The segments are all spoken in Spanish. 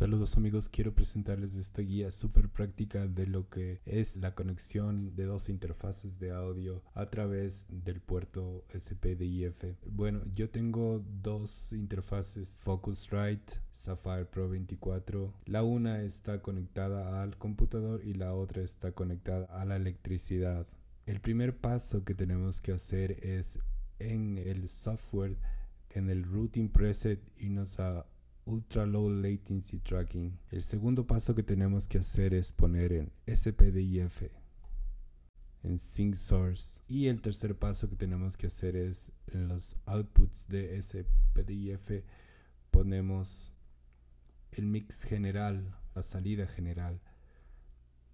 Saludos amigos, quiero presentarles esta guía súper práctica de lo que es la conexión de dos interfaces de audio a través del puerto SPDIF. Bueno, yo tengo dos interfaces Focusrite Sapphire Pro 24. La una está conectada al computador y la otra está conectada a la electricidad. El primer paso que tenemos que hacer es en el software, en el routing preset, nos a Ultra Low Latency Tracking, el segundo paso que tenemos que hacer es poner en SPDIF, en Sync Source. Y el tercer paso que tenemos que hacer es en los outputs de SPDIF ponemos el mix general, la salida general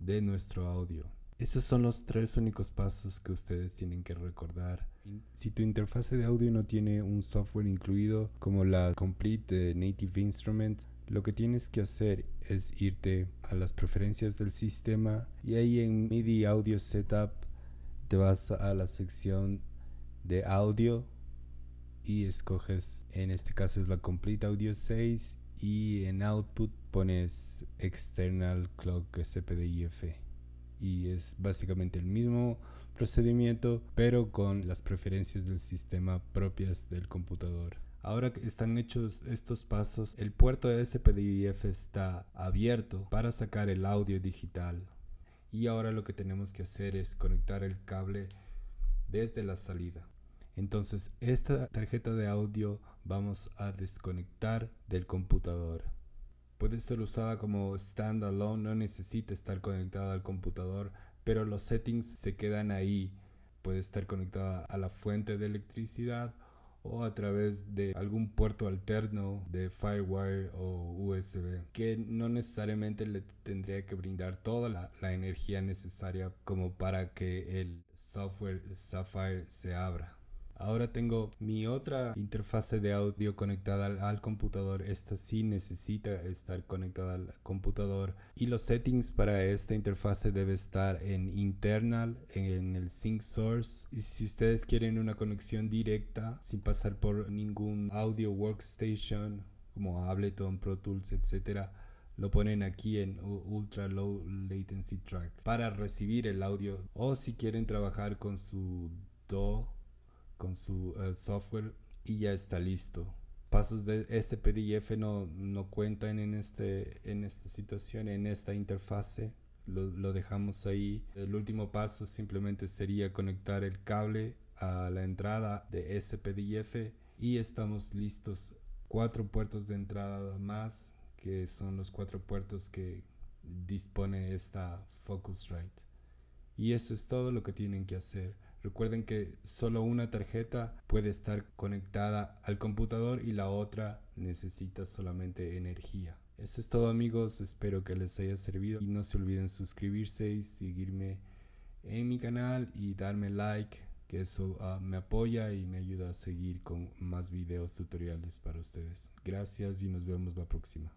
de nuestro audio. Esos son los tres únicos pasos que ustedes tienen que recordar si tu interfase de audio no tiene un software incluido como la Complete Native Instruments, lo que tienes que hacer es irte a las preferencias del sistema y ahí en MIDI Audio Setup te vas a la sección de audio y escoges, en este caso es la Complete Audio 6 y en Output pones External Clock SPDIF y es básicamente el mismo procedimiento, pero con las preferencias del sistema propias del computador. Ahora que están hechos estos pasos, el puerto de SPDIF está abierto para sacar el audio digital. Y ahora lo que tenemos que hacer es conectar el cable desde la salida. Entonces esta tarjeta de audio vamos a desconectar del computador. Puede ser usada como standalone, no necesita estar conectada al computador, pero los settings se quedan ahí. Puede estar conectada a la fuente de electricidad o a través de algún puerto alterno de Firewire o USB, que no necesariamente le tendría que brindar toda la, la energía necesaria como para que el software Sapphire se abra. Ahora tengo mi otra interfase de audio conectada al, computador. Esta sí necesita estar conectada al computador. Y los settings para esta interfase debe estar en internal, en el sync source. Y si ustedes quieren una conexión directa sin pasar por ningún audio workstation como Ableton, Pro Tools, etc lo ponen aquí en Ultra Low Latency Track para recibir el audio. O si quieren trabajar con su do con su eh, software y ya está listo. Pasos de este PDF no, no cuentan en, este, en esta situación, en esta interfase. Lo, lo dejamos ahí. El último paso simplemente sería conectar el cable a la entrada de ese y estamos listos. Cuatro puertos de entrada más, que son los cuatro puertos que dispone esta Focusrite. Y eso es todo lo que tienen que hacer. Recuerden que solo una tarjeta puede estar conectada al computador y la otra necesita solamente energía. Eso es todo amigos, espero que les haya servido y no se olviden suscribirse y seguirme en mi canal y darme like, que eso ah, me apoya y me ayuda a seguir con más videos tutoriales para ustedes. Gracias y nos vemos la próxima.